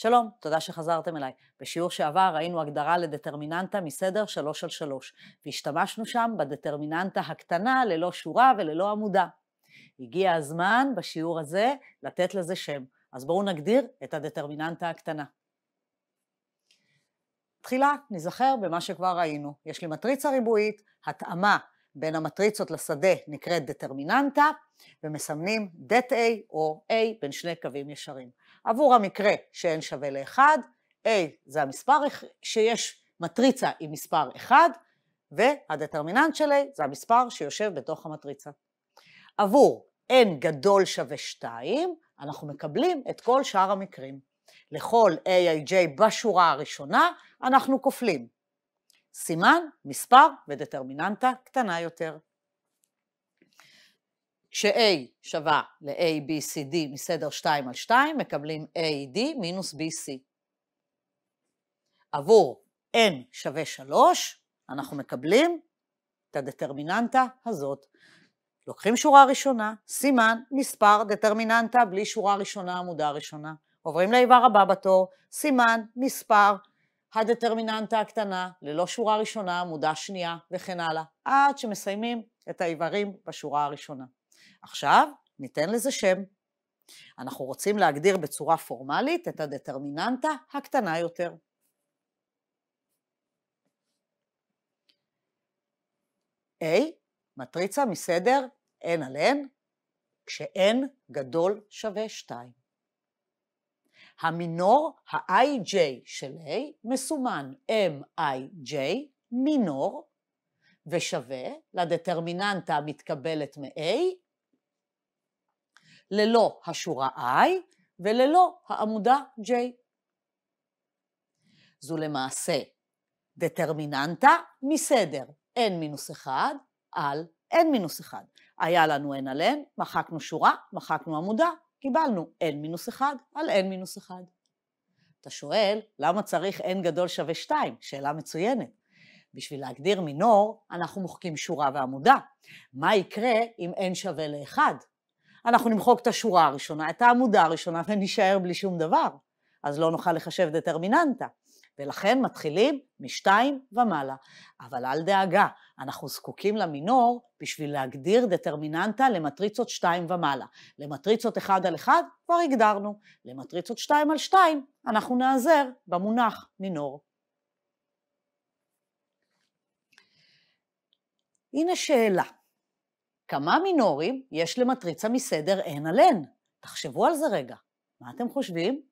שלום, תודה שחזרתם אליי. בשיעור שעבר ראינו הגדרה לדטרמיננטה מסדר 3 על 3, והשתמשנו שם בדטרמיננטה הקטנה ללא שורה וללא עמודה. הגיע הזמן בשיעור הזה לתת לזה שם, אז בואו נגדיר את הדטרמיננטה הקטנה. תחילה ניזכר במה שכבר ראינו. יש לי מטריצה ריבועית, התאמה בין המטריצות לשדה נקראת דטרמיננטה, ומסמנים דט A או A בין שני קווים ישרים. עבור המקרה שאין שווה ל-1, A זה המספר שיש מטריצה עם מספר 1, והדטרמיננט של A זה המספר שיושב בתוך המטריצה. עבור n גדול שווה 2, אנחנו מקבלים את כל שאר המקרים. לכל aij בשורה הראשונה אנחנו כופלים. סימן, מספר ודטרמיננטה קטנה יותר. ש a שווה ל a B, C, D מסדר 2 על 2, מקבלים A, D מינוס B, C. עבור N שווה 3, אנחנו מקבלים את הדטרמיננטה הזאת. לוקחים שורה ראשונה, סימן, מספר, דטרמיננטה בלי שורה ראשונה, עמודה ראשונה. עוברים לאיבר הבא בתור, סימן, מספר, הדטרמיננטה הקטנה, ללא שורה ראשונה, עמודה שנייה, וכן הלאה, עד שמסיימים את האיברים בשורה הראשונה. עכשיו ניתן לזה שם. אנחנו רוצים להגדיר בצורה פורמלית את הדטרמיננטה הקטנה יותר. A, מטריצה מסדר n על n, כש-n גדול שווה 2. המינור ה-ij של A מסומן mij מינור ושווה לדטרמיננטה המתקבלת מ-A ללא השורה I וללא העמודה J. זו למעשה דטרמיננטה מסדר n 1 על n 1. היה לנו n על n, מחקנו שורה, מחקנו עמודה, קיבלנו n 1 על n 1. אתה שואל, למה צריך n גדול שווה 2? שאלה מצוינת. בשביל להגדיר מינור, אנחנו מוחקים שורה ועמודה. מה יקרה אם n שווה ל-1? אנחנו נמחוק את השורה הראשונה, את העמודה הראשונה, ונישאר בלי שום דבר. אז לא נוכל לחשב דטרמיננטה. ולכן מתחילים משתיים ומעלה. אבל אל דאגה, אנחנו זקוקים למינור בשביל להגדיר דטרמיננטה למטריצות שתיים ומעלה. למטריצות אחד על אחד כבר הגדרנו, למטריצות שתיים על שתיים אנחנו נעזר במונח מינור. הנה שאלה. כמה מינורים יש למטריצה מסדר n על n? תחשבו על זה רגע. מה אתם חושבים?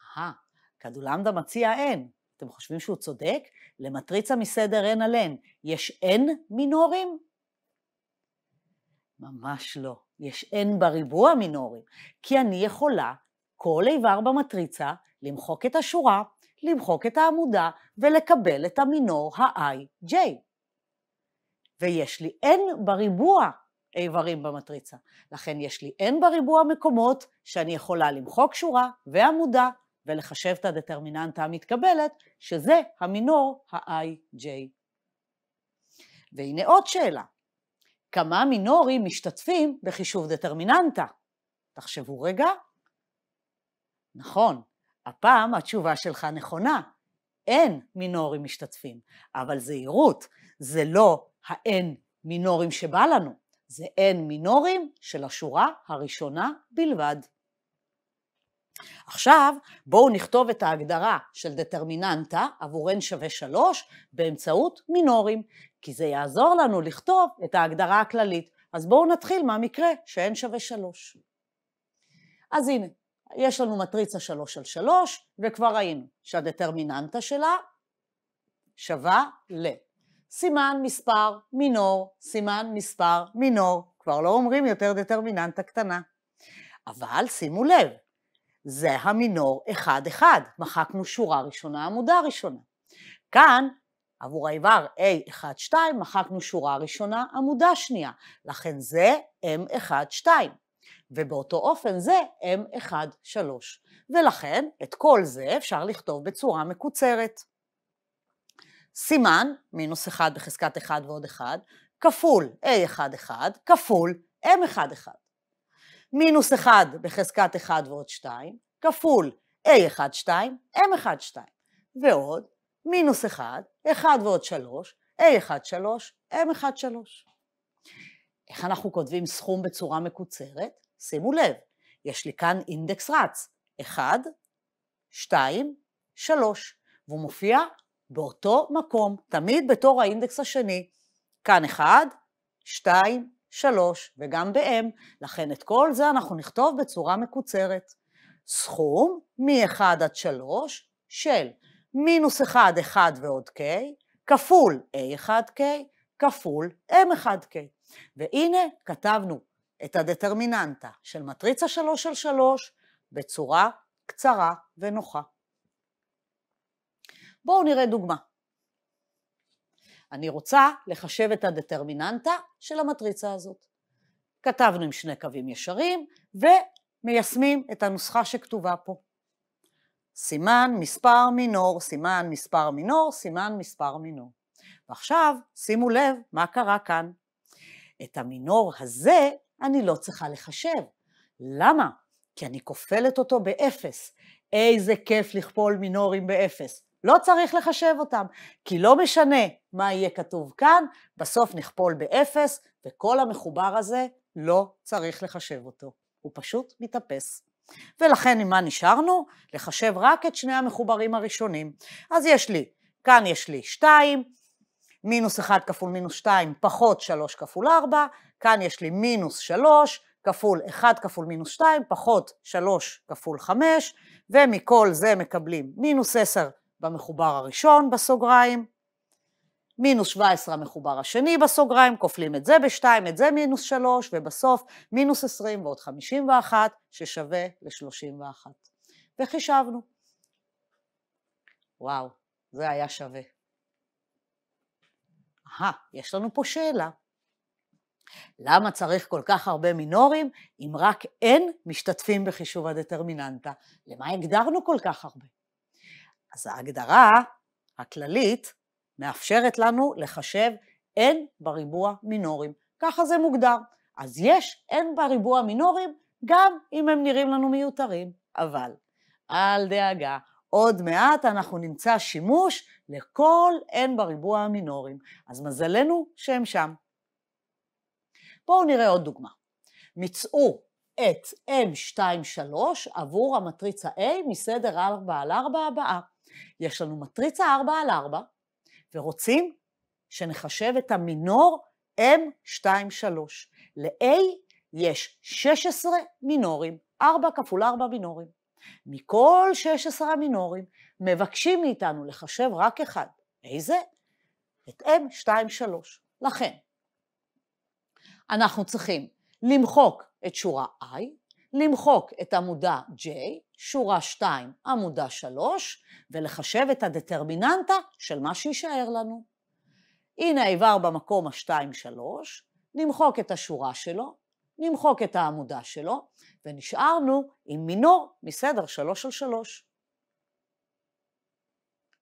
אהה, כדולמדה מציע n. אתם חושבים שהוא צודק? למטריצה מסדר n על n יש n מינורים? ממש לא. יש n בריבוע מינורים, כי אני יכולה כל איבר במטריצה למחוק את השורה, למחוק את העמודה ולקבל את המינור ה j ויש לי n בריבוע איברים במטריצה. לכן יש לי n בריבוע מקומות שאני יכולה למחוק שורה ועמודה ולחשב את הדטרמיננטה המתקבלת, שזה המינור ה-IJ. והנה עוד שאלה, כמה מינורים משתתפים בחישוב דטרמיננטה? תחשבו רגע. נכון, הפעם התשובה שלך נכונה, אין מינורים משתתפים, אבל זהירות, זה לא האין מינורים שבא לנו, זה אין מינורים של השורה הראשונה בלבד. עכשיו בואו נכתוב את ההגדרה של דטרמיננטה עבור n שווה 3 באמצעות מינורים, כי זה יעזור לנו לכתוב את ההגדרה הכללית. אז בואו נתחיל מהמקרה ש-n שווה 3. אז הנה, יש לנו מטריצה 3 על 3, וכבר ראינו שהדטרמיננטה שלה שווה ל... סימן מספר מינור, סימן מספר מינור. כבר לא אומרים יותר דטרמיננטה קטנה. אבל שימו לב, זה המינור 1-1, מחקנו שורה ראשונה, עמודה ראשונה. כאן, עבור האיבר A1-2, מחקנו שורה ראשונה, עמודה שנייה. לכן זה M1-2, ובאותו אופן זה M1-3. ולכן, את כל זה אפשר לכתוב בצורה מקוצרת. סימן, מינוס 1 בחזקת 1 ועוד 1, כפול A11 כפול M11. מינוס 1 בחזקת 1 ועוד 2 כפול A12 M12 ועוד מינוס 1, 1 ועוד 3, A13 M13. איך אנחנו כותבים סכום בצורה מקוצרת? שימו לב, יש לי כאן אינדקס רץ, 1, 2, 3, והוא מופיע באותו מקום, תמיד בתור האינדקס השני, כאן 1, 2, 3 וגם ב-M, לכן את כל זה אנחנו נכתוב בצורה מקוצרת. סכום מ-1 עד 3 של מינוס 1, 1 ועוד K, כפול A1K, כפול M1K. והנה כתבנו את הדטרמיננטה של מטריצה 3 של 3 בצורה קצרה ונוחה. בואו נראה דוגמה. אני רוצה לחשב את הדטרמיננטה של המטריצה הזאת. כתבנו עם שני קווים ישרים ומיישמים את הנוסחה שכתובה פה. סימן מספר מינור, סימן מספר מינור, סימן מספר מינור. ועכשיו שימו לב מה קרה כאן. את המינור הזה אני לא צריכה לחשב. למה? כי אני כופלת אותו באפס. איזה כיף לכפול מינורים באפס. לא צריך לחשב אותם, כי לא משנה מה יהיה כתוב כאן, בסוף נכפול באפס, וכל המחובר הזה לא צריך לחשב אותו, הוא פשוט מתאפס. ולכן עם מה נשארנו? לחשב רק את שני המחוברים הראשונים. אז יש לי, כאן יש לי 2, מינוס 1 כפול מינוס 2 פחות 3 כפול 4, כאן יש לי מינוס 3 כפול 1 כפול מינוס 2 פחות 3 כפול 5, ומכל זה מקבלים מינוס 10 במחובר הראשון בסוגריים, מינוס 17 המחובר השני בסוגריים, כופלים את זה ב-2, את זה מינוס 3, ובסוף מינוס 20 ועוד 51 ששווה ל-31. וחישבנו. וואו, זה היה שווה. אהה, יש לנו פה שאלה. למה צריך כל כך הרבה מינורים אם רק n משתתפים בחישוב הדטרמיננטה? למה הגדרנו כל כך הרבה? אז ההגדרה הכללית מאפשרת לנו לחשב n בריבוע מינורים. ככה זה מוגדר. אז יש n בריבוע מינורים גם אם הם נראים לנו מיותרים. אבל אל דאגה, עוד מעט אנחנו נמצא שימוש לכל n בריבוע המינורים. אז מזלנו שהם שם. בואו נראה עוד דוגמה. מצאו את M23 עבור המטריצה A מסדר 4 על 4 הבאה. יש לנו מטריצה 4 על 4, ורוצים שנחשב את המינור M23. ל-A יש 16 מינורים, 4 כפול 4 מינורים. מכל 16 המינורים מבקשים מאיתנו לחשב רק אחד. איזה? את M23. לכן, אנחנו צריכים למחוק את שורה I, למחוק את עמודה J, שורה 2, עמודה 3, ולחשב את הדטרמיננטה של מה שיישאר לנו. הנה האיבר במקום ה-2-3, נמחוק את השורה שלו, נמחוק את העמודה שלו, ונשארנו עם מינור מסדר 3 על 3.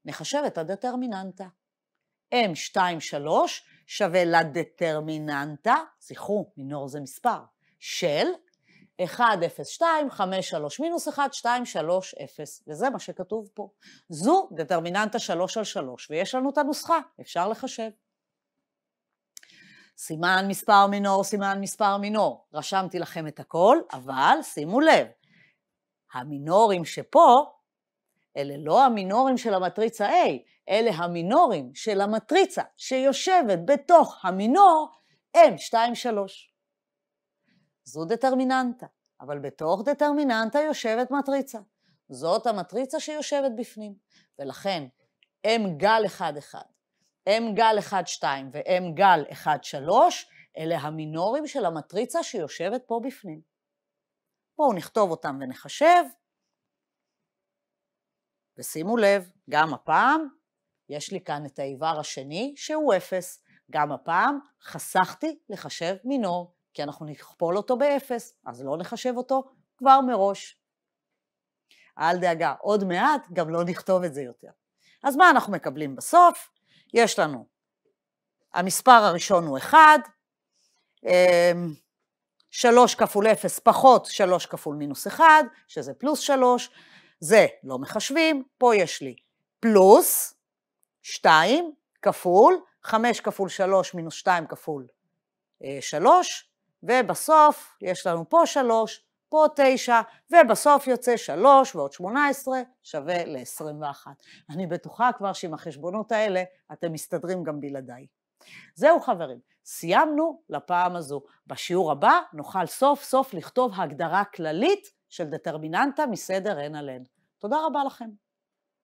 נחשב את הדטרמיננטה. m 2 3 שווה לדטרמיננטה, זכרו, מינור זה מספר, של 1, 0, 2, 5, 3, מינוס 1, 2, 3, 0, וזה מה שכתוב פה. זו דטרמיננטה 3 על 3, ויש לנו את הנוסחה, אפשר לחשב. סימן מספר מינור, סימן מספר מינור. רשמתי לכם את הכל, אבל שימו לב, המינורים שפה, אלה לא המינורים של המטריצה A, אלה המינורים של המטריצה שיושבת בתוך המינור M2-3. זו דטרמיננטה, אבל בתוך דטרמיננטה יושבת מטריצה. זאת המטריצה שיושבת בפנים. ולכן, M גל 1-1, M גל 1-2 ו-M גל 1-3, אלה המינורים של המטריצה שיושבת פה בפנים. בואו נכתוב אותם ונחשב. ושימו לב, גם הפעם יש לי כאן את האיבר השני שהוא 0. גם הפעם חסכתי לחשב מינור, כי אנחנו נכפול אותו באפס, אז לא נחשב אותו כבר מראש. אל דאגה, עוד מעט גם לא נכתוב את זה יותר. אז מה אנחנו מקבלים בסוף? יש לנו, המספר הראשון הוא 1, 3 אמ, כפול 0 פחות 3 כפול מינוס 1, שזה פלוס 3, זה לא מחשבים, פה יש לי פלוס 2 כפול 5 כפול 3 מינוס 2 כפול 3, אה, ובסוף יש לנו פה 3, פה 9, ובסוף יוצא 3 ועוד 18 שווה ל-21. אני בטוחה כבר שעם החשבונות האלה אתם מסתדרים גם בלעדיי. זהו חברים, סיימנו לפעם הזו. בשיעור הבא נוכל סוף סוף לכתוב הגדרה כללית של דטרמיננטה מסדר n על n. תודה רבה לכם.